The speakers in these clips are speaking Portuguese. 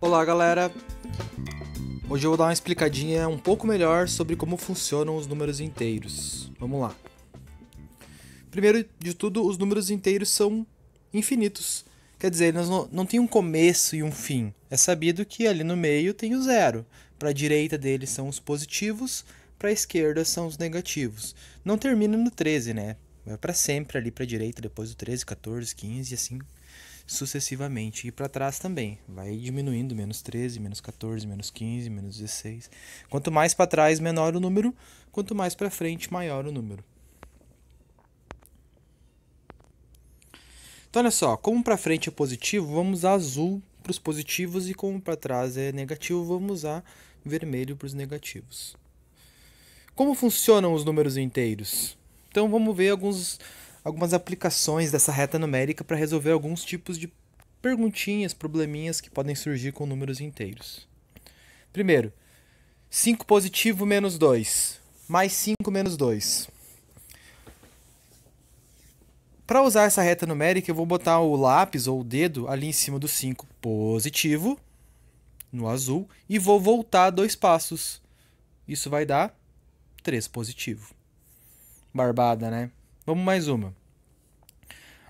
Olá, galera! Hoje eu vou dar uma explicadinha um pouco melhor sobre como funcionam os números inteiros. Vamos lá. Primeiro de tudo, os números inteiros são infinitos. Quer dizer, eles não, não tem um começo e um fim. É sabido que ali no meio tem o zero. Para a direita deles são os positivos para a esquerda são os negativos. Não termina no 13, né? Vai para sempre ali para a direita, depois do 13, 14, 15 e assim sucessivamente. E para trás também, vai diminuindo, menos 13, menos 14, menos 15, menos 16. Quanto mais para trás, menor o número, quanto mais para frente, maior o número. Então olha só, como para frente é positivo, vamos usar azul para os positivos e como para trás é negativo, vamos usar vermelho para os negativos. Como funcionam os números inteiros? Então vamos ver alguns, algumas aplicações dessa reta numérica para resolver alguns tipos de perguntinhas, probleminhas que podem surgir com números inteiros. Primeiro, 5 positivo menos 2, mais 5 menos 2. Para usar essa reta numérica, eu vou botar o lápis ou o dedo ali em cima do 5 positivo, no azul, e vou voltar dois passos. Isso vai dar 3 positivo. Barbada, né? Vamos mais uma.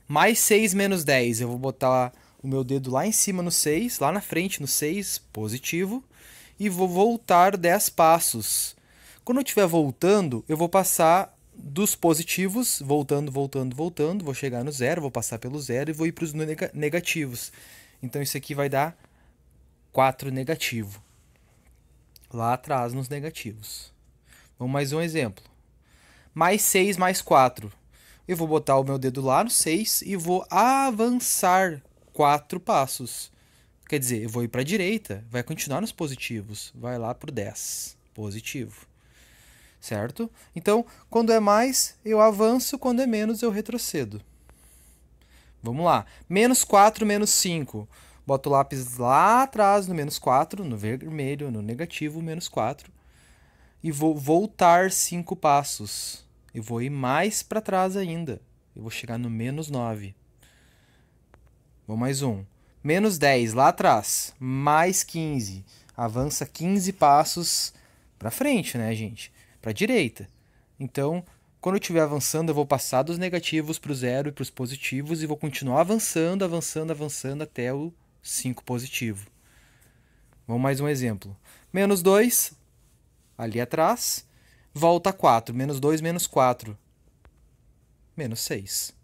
Mais 6 menos 10. Eu vou botar o meu dedo lá em cima no 6, lá na frente no 6, positivo. E vou voltar 10 passos. Quando eu estiver voltando, eu vou passar dos positivos, voltando, voltando, voltando, vou chegar no zero, vou passar pelo zero e vou ir para os negativos. Então isso aqui vai dar 4 negativo. Lá atrás nos negativos. Vamos mais um exemplo. Mais 6 mais 4. Eu vou botar o meu dedo lá no 6 e vou avançar 4 passos. Quer dizer, eu vou ir para a direita, vai continuar nos positivos, vai lá para o 10, positivo. Certo? Então, quando é mais, eu avanço, quando é menos, eu retrocedo. Vamos lá. Menos 4, menos 5. Boto o lápis lá atrás no menos 4, no vermelho, no negativo, menos 4 e vou voltar cinco passos. Eu vou ir mais para trás ainda. Eu vou chegar no menos 9. Vou mais um. Menos 10 lá atrás. Mais 15. Avança 15 passos para frente, né, gente? Para direita. Então, quando eu estiver avançando, eu vou passar dos negativos para o zero e para os positivos e vou continuar avançando, avançando, avançando até o 5 positivo. Vamos mais um exemplo. Menos 2, ali atrás, volta 4, menos 2, menos 4, menos 6.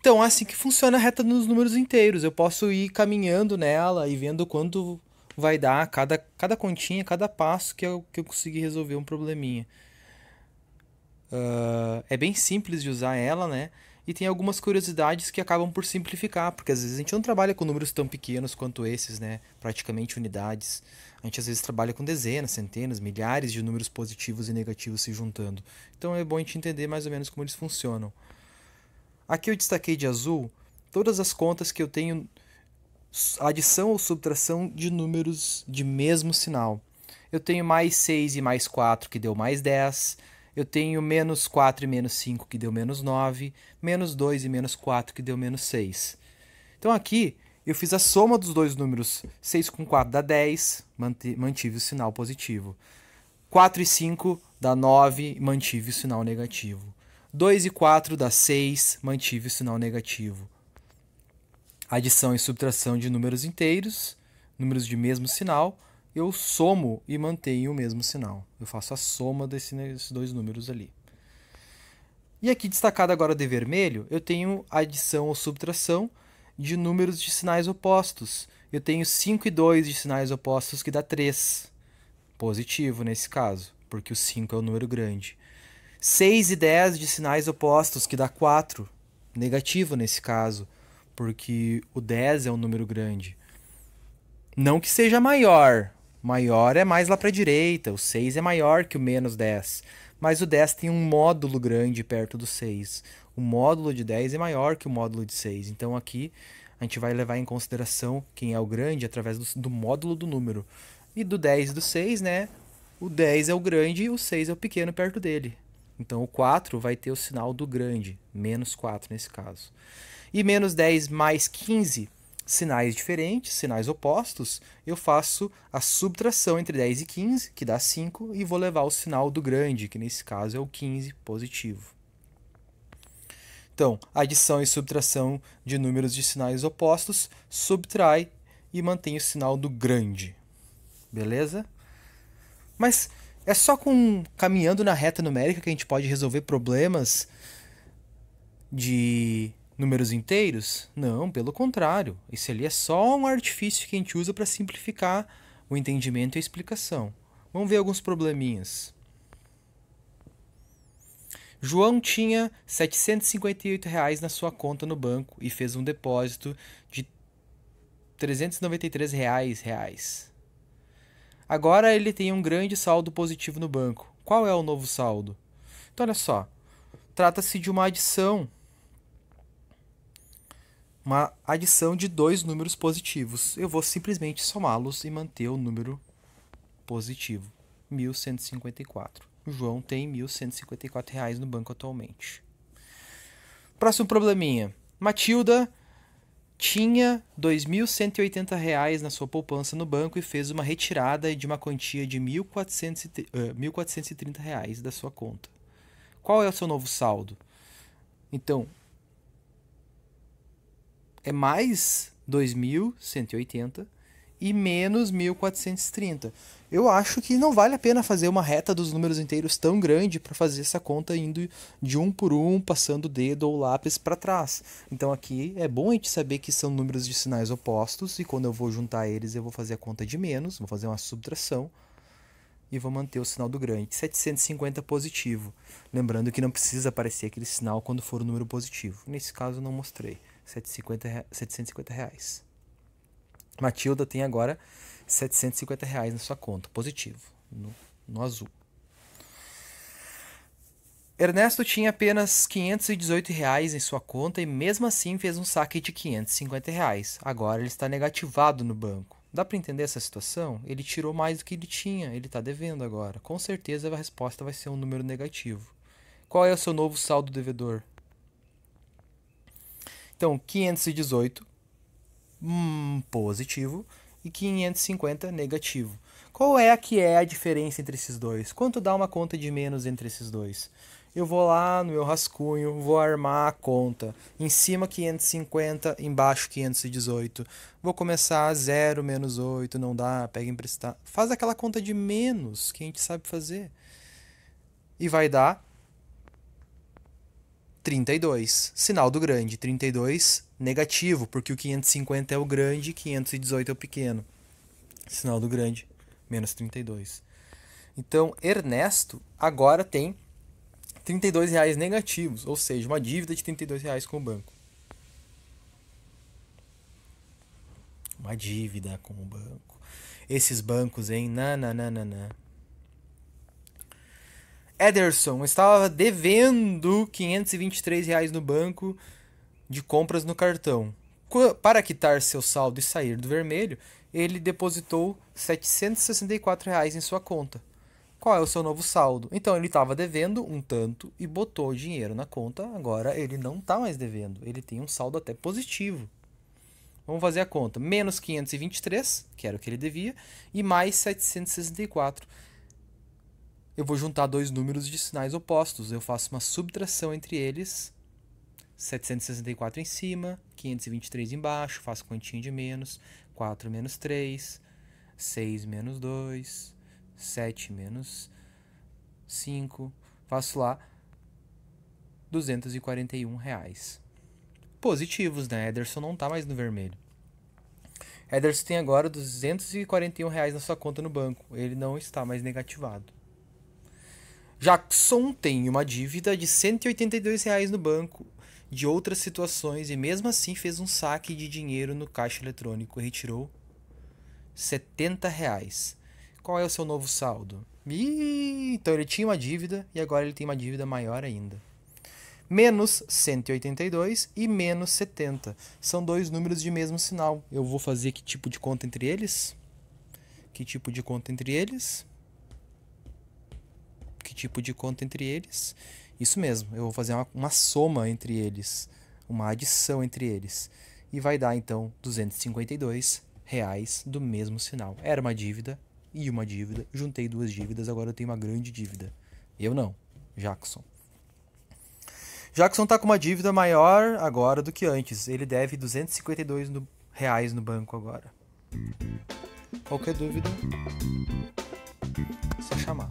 Então, é assim que funciona a reta dos números inteiros. Eu posso ir caminhando nela e vendo quanto vai dar cada, cada continha, cada passo que eu, que eu conseguir resolver um probleminha. Uh, é bem simples de usar ela, né? e tem algumas curiosidades que acabam por simplificar, porque às vezes a gente não trabalha com números tão pequenos quanto esses, né? Praticamente unidades. A gente às vezes trabalha com dezenas, centenas, milhares de números positivos e negativos se juntando. Então é bom a gente entender mais ou menos como eles funcionam. Aqui eu destaquei de azul todas as contas que eu tenho adição ou subtração de números de mesmo sinal. Eu tenho mais 6 e mais 4 que deu mais 10 eu tenho menos 4 e menos 5, que deu menos 9, menos 2 e menos 4, que deu menos 6. Então aqui eu fiz a soma dos dois números, 6 com 4 dá 10, mantive o sinal positivo. 4 e 5 dá 9, mantive o sinal negativo. 2 e 4 dá 6, mantive o sinal negativo. Adição e subtração de números inteiros, números de mesmo sinal, eu somo e mantenho o mesmo sinal. Eu faço a soma desses dois números ali. E aqui destacado agora de vermelho, eu tenho adição ou subtração de números de sinais opostos. Eu tenho 5 e 2 de sinais opostos que dá 3. Positivo nesse caso, porque o 5 é o um número grande. 6 e 10 de sinais opostos que dá 4. Negativo nesse caso, porque o 10 é um número grande. Não que seja maior, maior é mais lá para a direita, o 6 é maior que o menos 10. Mas o 10 tem um módulo grande perto do 6. O módulo de 10 é maior que o módulo de 6. Então aqui a gente vai levar em consideração quem é o grande através do, do módulo do número. E do 10 e do 6, né? O 10 é o grande e o 6 é o pequeno perto dele. Então o 4 vai ter o sinal do grande, menos 4 nesse caso. E menos 10 mais 15 sinais diferentes, sinais opostos, eu faço a subtração entre 10 e 15, que dá 5, e vou levar o sinal do grande, que nesse caso é o 15 positivo. Então, adição e subtração de números de sinais opostos, subtrai e mantém o sinal do grande. Beleza? Mas é só com caminhando na reta numérica que a gente pode resolver problemas de números inteiros? Não, pelo contrário. Isso ali é só um artifício que a gente usa para simplificar o entendimento e a explicação. Vamos ver alguns probleminhas. João tinha R$ 758 reais na sua conta no banco e fez um depósito de R$ 393 reais, reais. Agora ele tem um grande saldo positivo no banco. Qual é o novo saldo? Então olha só, trata-se de uma adição uma adição de dois números positivos. Eu vou simplesmente somá-los e manter o número positivo, 1154. O João tem 1154 reais no banco atualmente. Próximo probleminha. Matilda tinha 2.180 reais na sua poupança no banco e fez uma retirada de uma quantia de R$ uh, 1.430 reais da sua conta. Qual é o seu novo saldo? Então, é mais 2180 e menos 1430. Eu acho que não vale a pena fazer uma reta dos números inteiros tão grande para fazer essa conta indo de um por um, passando o dedo ou o lápis para trás. Então aqui é bom a gente saber que são números de sinais opostos e quando eu vou juntar eles eu vou fazer a conta de menos, vou fazer uma subtração e vou manter o sinal do grande, 750 positivo. Lembrando que não precisa aparecer aquele sinal quando for o um número positivo. Nesse caso eu não mostrei. 750, 750 reais. Matilda tem agora 750 reais na sua conta, positivo, no, no azul. Ernesto tinha apenas 518 reais em sua conta e mesmo assim fez um saque de 550 reais. Agora ele está negativado no banco. Dá para entender essa situação? Ele tirou mais do que ele tinha, ele está devendo agora. Com certeza a resposta vai ser um número negativo. Qual é o seu novo saldo devedor? Então, 518 hum, positivo e 550 negativo. Qual é a que é a diferença entre esses dois? Quanto dá uma conta de menos entre esses dois? Eu vou lá no meu rascunho, vou armar a conta. Em cima 550, embaixo 518. Vou começar 0 menos 8, não dá, pega emprestar. Faz aquela conta de menos que a gente sabe fazer. E vai dar 32, sinal do grande. 32 negativo, porque o 550 é o grande, e 518 é o pequeno. Sinal do grande, menos 32. Então, Ernesto agora tem 32 reais negativos, ou seja, uma dívida de 32 reais com o banco. Uma dívida com o banco. Esses bancos, hein? Nananana. Ederson estava devendo R$ 523 reais no banco de compras no cartão. Para quitar seu saldo e sair do vermelho, ele depositou R$ 764 reais em sua conta. Qual é o seu novo saldo? Então ele estava devendo um tanto e botou o dinheiro na conta. Agora ele não está mais devendo. Ele tem um saldo até positivo. Vamos fazer a conta. Menos 523, que era o que ele devia, e mais 764 eu vou juntar dois números de sinais opostos. Eu faço uma subtração entre eles. 764 em cima, 523 embaixo, faço continha de menos. 4 menos 3, 6 menos 2, 7 menos 5. Faço lá 241 reais. Positivos, né? Ederson não está mais no vermelho. Ederson tem agora 241 reais na sua conta no banco. Ele não está mais negativado. Jackson tem uma dívida de 182 reais no banco de outras situações e mesmo assim fez um saque de dinheiro no caixa eletrônico e retirou 70 reais. Qual é o seu novo saldo? Ih, então ele tinha uma dívida e agora ele tem uma dívida maior ainda. Menos 182 e menos 70. São dois números de mesmo sinal. Eu vou fazer que tipo de conta entre eles? Que tipo de conta entre eles? que tipo de conta entre eles. Isso mesmo, eu vou fazer uma, uma soma entre eles, uma adição entre eles. E vai dar então 252 reais do mesmo sinal. Era uma dívida e uma dívida, juntei duas dívidas, agora eu tenho uma grande dívida. Eu não, Jackson. Jackson está com uma dívida maior agora do que antes. Ele deve 252 no, reais no banco agora. Qualquer dúvida, é só chamar.